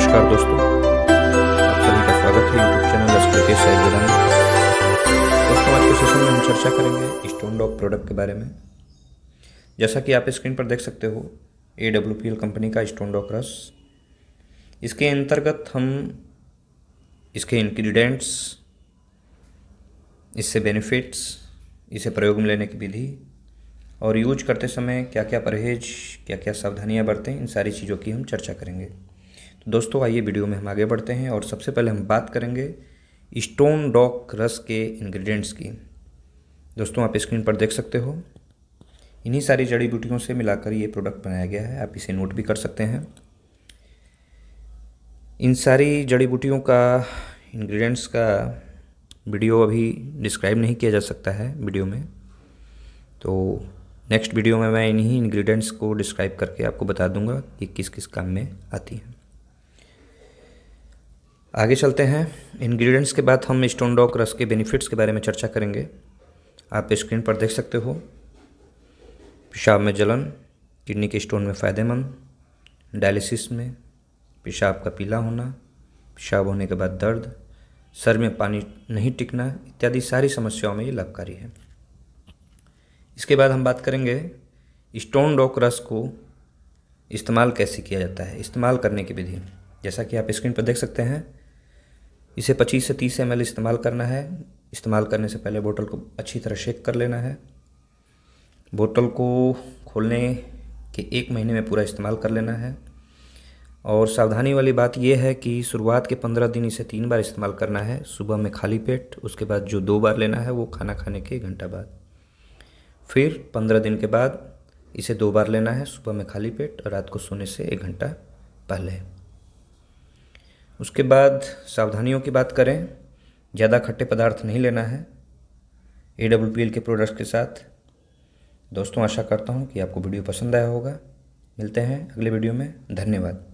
नमस्कार दोस्तों आप सभी का स्वागत है यूट्यूब चैनल एस के दोस्तों आज के सेशन में हम चर्चा करेंगे स्टोन डॉग प्रोडक्ट के बारे में जैसा कि आप स्क्रीन पर देख सकते हो A W P L company का स्टोन डॉग रस इसके अंतर्गत हम इसके इन्ग्रीडियंट्स इससे बेनिफिट्स इसे प्रयोग में लेने की विधि और यूज करते समय क्या क्या परहेज क्या क्या सावधानियां बरतें इन सारी चीज़ों की हम चर्चा करेंगे दोस्तों आइए वीडियो में हम आगे बढ़ते हैं और सबसे पहले हम बात करेंगे स्टोन डॉक रस के इंग्रेडिएंट्स की दोस्तों आप स्क्रीन पर देख सकते हो इन्हीं सारी जड़ी बूटियों से मिलाकर ये प्रोडक्ट बनाया गया है आप इसे नोट भी कर सकते हैं इन सारी जड़ी बूटियों का इंग्रेडिएंट्स का वीडियो अभी डिस्क्राइब नहीं किया जा सकता है वीडियो में तो नेक्स्ट वीडियो में मैं इन्हीं इन्ग्रीडियंट्स को डिस्क्राइब करके आपको बता दूंगा कि किस किस काम में आती हैं आगे चलते हैं इंग्रेडिएंट्स के बाद हम स्टोन डॉक रस के बेनिफिट्स के बारे में चर्चा करेंगे आप स्क्रीन पर देख सकते हो पेशाब में जलन किडनी के स्टोन में फ़ायदेमंद डायलिसिस में पेशाब का पीला होना पेशाब होने के बाद दर्द सर में पानी नहीं टिकना इत्यादि सारी समस्याओं में ये लाभकारी है इसके बाद हम बात करेंगे स्टोन डॉक रस को इस्तेमाल कैसे किया जाता है इस्तेमाल करने की विधि जैसा कि आप स्क्रीन पर देख सकते हैं इसे 25 से 30 एम इस्तेमाल करना है इस्तेमाल करने से पहले बोतल को अच्छी तरह शेक कर लेना है बोतल को खोलने के एक महीने में पूरा इस्तेमाल कर लेना है और सावधानी वाली बात यह है कि शुरुआत के पंद्रह दिन इसे तीन बार इस्तेमाल करना है सुबह में खाली पेट उसके बाद जो दो बार लेना है वो खाना खाने के एक घंटा बाद फिर पंद्रह दिन के बाद इसे दो बार लेना है सुबह में खाली पेट और रात को सोने से एक घंटा पहले उसके बाद सावधानियों की बात करें ज़्यादा खट्टे पदार्थ नहीं लेना है ए डब्ल्यू पी एल के प्रोडक्ट्स के साथ दोस्तों आशा करता हूँ कि आपको वीडियो पसंद आया होगा मिलते हैं अगले वीडियो में धन्यवाद